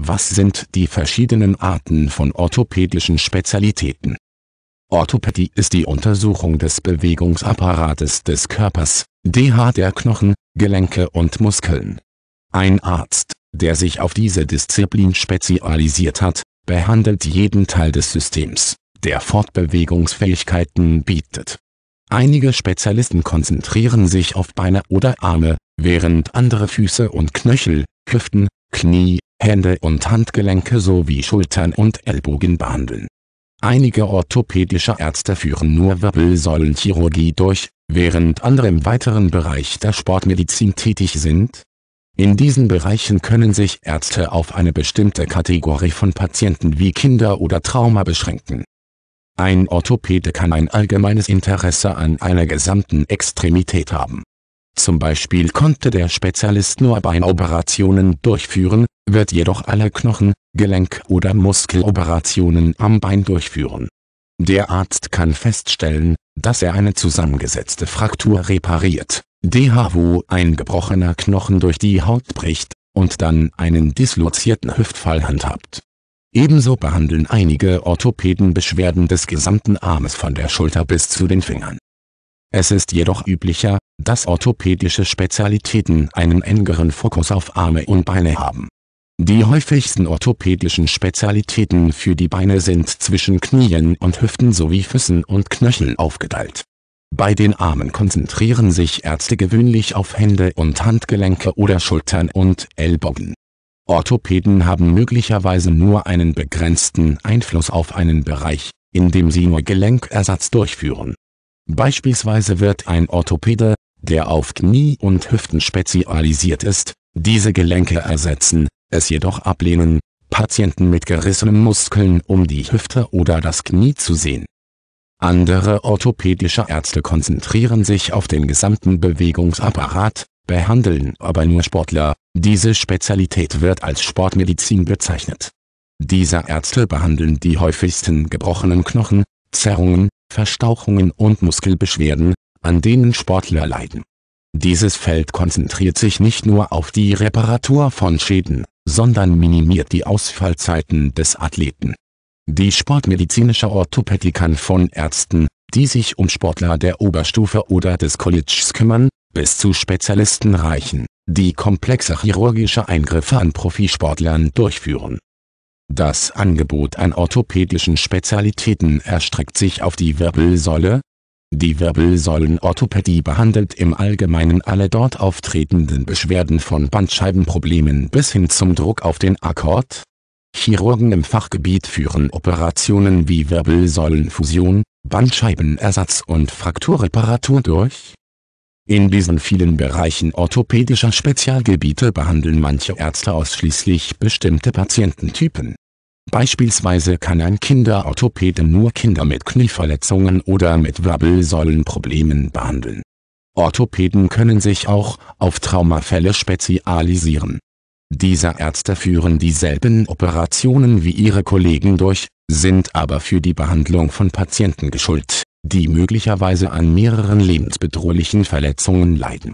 Was sind die verschiedenen Arten von orthopädischen Spezialitäten? Orthopädie ist die Untersuchung des Bewegungsapparates des Körpers, DH der Knochen, Gelenke und Muskeln. Ein Arzt, der sich auf diese Disziplin spezialisiert hat, behandelt jeden Teil des Systems, der Fortbewegungsfähigkeiten bietet. Einige Spezialisten konzentrieren sich auf Beine oder Arme, während andere Füße und Knöchel, Hüften, Knie, Hände und Handgelenke sowie Schultern und Ellbogen behandeln. Einige orthopädische Ärzte führen nur Wirbelsäulenchirurgie durch, während andere im weiteren Bereich der Sportmedizin tätig sind. In diesen Bereichen können sich Ärzte auf eine bestimmte Kategorie von Patienten wie Kinder oder Trauma beschränken. Ein Orthopäde kann ein allgemeines Interesse an einer gesamten Extremität haben. Zum Beispiel konnte der Spezialist nur Beinoperationen durchführen, wird jedoch alle Knochen-, Gelenk- oder Muskeloperationen am Bein durchführen. Der Arzt kann feststellen, dass er eine zusammengesetzte Fraktur repariert, DH wo ein gebrochener Knochen durch die Haut bricht, und dann einen dislozierten Hüftfall handhabt. Ebenso behandeln einige Orthopäden Beschwerden des gesamten Armes von der Schulter bis zu den Fingern. Es ist jedoch üblicher, dass orthopädische Spezialitäten einen engeren Fokus auf Arme und Beine haben. Die häufigsten orthopädischen Spezialitäten für die Beine sind zwischen Knien und Hüften sowie Füßen und Knöcheln aufgeteilt. Bei den Armen konzentrieren sich Ärzte gewöhnlich auf Hände und Handgelenke oder Schultern und Ellbogen. Orthopäden haben möglicherweise nur einen begrenzten Einfluss auf einen Bereich, in dem sie nur Gelenkersatz durchführen. Beispielsweise wird ein Orthopäde, der auf Knie- und Hüften spezialisiert ist, diese Gelenke ersetzen, es jedoch ablehnen, Patienten mit gerissenen Muskeln um die Hüfte oder das Knie zu sehen. Andere orthopädische Ärzte konzentrieren sich auf den gesamten Bewegungsapparat, behandeln aber nur Sportler, diese Spezialität wird als Sportmedizin bezeichnet. Diese Ärzte behandeln die häufigsten gebrochenen Knochen, Zerrungen, Verstauchungen und Muskelbeschwerden, an denen Sportler leiden. Dieses Feld konzentriert sich nicht nur auf die Reparatur von Schäden, sondern minimiert die Ausfallzeiten des Athleten. Die sportmedizinische Orthopädie kann von Ärzten, die sich um Sportler der Oberstufe oder des Colleges kümmern, bis zu Spezialisten reichen, die komplexe chirurgische Eingriffe an Profisportlern durchführen. Das Angebot an orthopädischen Spezialitäten erstreckt sich auf die Wirbelsäule, die Wirbelsäulenorthopädie behandelt im Allgemeinen alle dort auftretenden Beschwerden von Bandscheibenproblemen bis hin zum Druck auf den Akkord. Chirurgen im Fachgebiet führen Operationen wie Wirbelsäulenfusion, Bandscheibenersatz und Frakturreparatur durch. In diesen vielen Bereichen orthopädischer Spezialgebiete behandeln manche Ärzte ausschließlich bestimmte Patiententypen Beispielsweise kann ein Kinderorthopäde nur Kinder mit Knieverletzungen oder mit Wirbelsäulenproblemen behandeln. Orthopäden können sich auch auf Traumafälle spezialisieren. Diese Ärzte führen dieselben Operationen wie ihre Kollegen durch, sind aber für die Behandlung von Patienten geschult, die möglicherweise an mehreren lebensbedrohlichen Verletzungen leiden